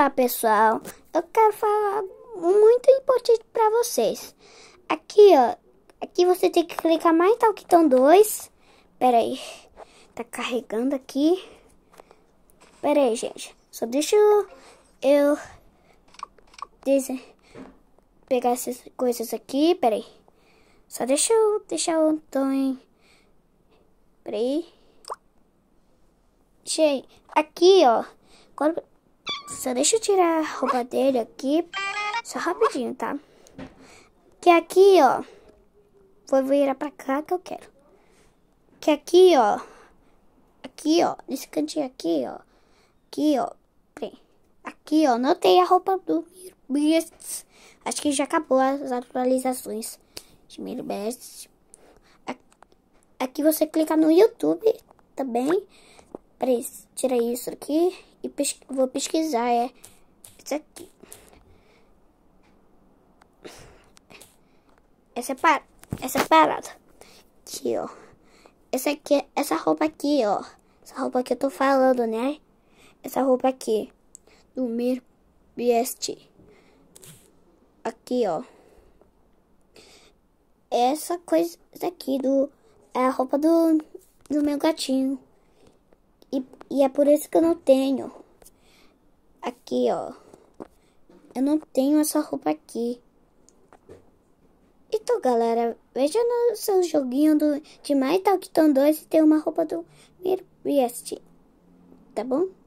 Olá, pessoal. Eu quero falar muito importante para vocês. Aqui, ó, aqui você tem que clicar mais tal que 2. Pera aí. Tá carregando aqui. Pera aí, gente. Só deixa eu, eu pegar essas coisas aqui. Pera aí. Só deixa eu deixar o tom. Pera aí. Gente, aqui, ó. Só deixa eu tirar a roupa dele aqui. Só rapidinho, tá? Que aqui, ó. Vou virar pra cá que eu quero. Que aqui, ó. Aqui, ó. Nesse cantinho aqui, ó. Aqui, ó. Bem, aqui, ó. Não tem a roupa do Mirbests. Acho que já acabou as atualizações de Mirbests. Aqui você clica no YouTube também. Peraí, tira isso aqui e pes vou pesquisar. É isso aqui. Essa, par essa parada. Aqui, ó. Essa, aqui, essa roupa aqui, ó. Essa roupa que eu tô falando, né? Essa roupa aqui. Do Mir Biest. Aqui, ó. Essa coisa aqui do... É a roupa do, do meu gatinho. E, e é por isso que eu não tenho. Aqui, ó. Eu não tenho essa roupa aqui. Então, galera, veja no seu joguinho do, de My Talk Tom 2 e tem uma roupa do Mirbeast. Tá bom?